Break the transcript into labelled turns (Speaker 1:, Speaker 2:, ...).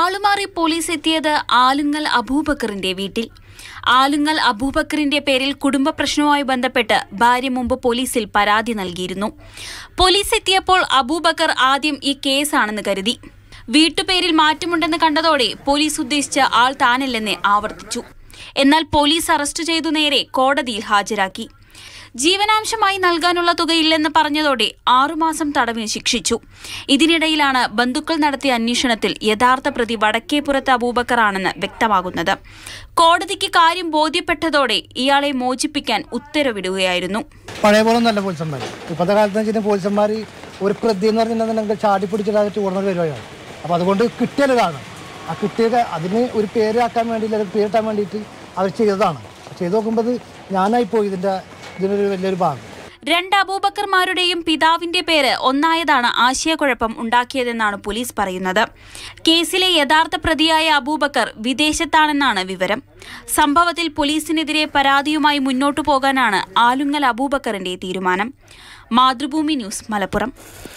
Speaker 1: ആളുമാറി police എത്തിയത് ആലുങ്ങൽ അബൂബക്കറിന്റെ വീട്ടിൽ ആലുങ്ങൽ അബൂബക്കറിന്റെ പേരിൽ കുടുംബ പ്രശ്നവുമായി ബന്ധപ്പെട്ട് ഭാര്യ മുമ്പ് പോലീസിൽ പരാതി നൽകിയിരുന്നു പോലീസ് എത്തിയപ്പോൾ അബൂബക്കർ ആദ്യം ഈ കേസാണെന്ന് കരുതി വീട്ടുപേരിൽ മാറ്റമുണ്ടെന്ന് കണ്ടതോടെ പോലീസ് ഉദ്ദേശിച്ച ആൾ താനല്ലെന്ന് ആവർത്തിച്ചു എന്നാൽ പോലീസ് അറസ്റ്റ് ചെയ്തു നേരെ കോടതിയിൽ ഹാജരാക്കി ജീവനാംശമായി നൽകാനുള്ള തുകയില്ലെന്ന് പറഞ്ഞതോടെ ആറുമാസം തടവിന് ശിക്ഷിച്ചു ഇതിനിടയിലാണ് ബന്ധുക്കൾ നടത്തിയ അന്വേഷണത്തിൽ യഥാർത്ഥ പ്രതി വടക്കേപ്പുറത്ത് അബൂബക്കറാണെന്ന് വ്യക്തമാകുന്നത് കോടതിക്ക് കാര്യം ബോധ്യപ്പെട്ടതോടെ ഇയാളെ മോചിപ്പിക്കാൻ ഉത്തരവിടുകയായിരുന്നു
Speaker 2: പഴയ പോലെ നല്ല ഇപ്പോഴത്തെ ഒരു പ്രതി എന്ന് പറഞ്ഞിട്ടുണ്ടെങ്കിൽ ചാടി പിടിച്ചിട്ട് ഓടുന്ന വരുവാണ് അപ്പോൾ അതുകൊണ്ട് കിട്ടിയതാണ് ആ കിട്ടിയ അതിന് ഒരു പേരാക്കാൻ വേണ്ടി അല്ലെങ്കിൽ പേരിട്ടാൻ വേണ്ടിയിട്ട് അവർ ചെയ്തതാണ് ചെയ്തു നോക്കുമ്പോൾ ഞാനായിപ്പോയി ഇതിൻ്റെ ഇതിനൊരു വലിയൊരു ഭാഗം
Speaker 1: രണ്ട് അബൂബക്കർമാരുടെയും പിതാവിന്റെ പേര് ഒന്നായതാണ് ആശയക്കുഴപ്പം ഉണ്ടാക്കിയതെന്നാണ് പോലീസ് പറയുന്നത് കേസിലെ യഥാർത്ഥ പ്രതിയായ അബൂബക്കർ വിദേശത്താണെന്നാണ് വിവരം സംഭവത്തിൽ പോലീസിനെതിരെ പരാതിയുമായി മുന്നോട്ടു പോകാനാണ് ആലുങ്ങൽ അബൂബക്കറിന്റെ തീരുമാനം മാതൃഭൂമി ന്യൂസ് മലപ്പുറം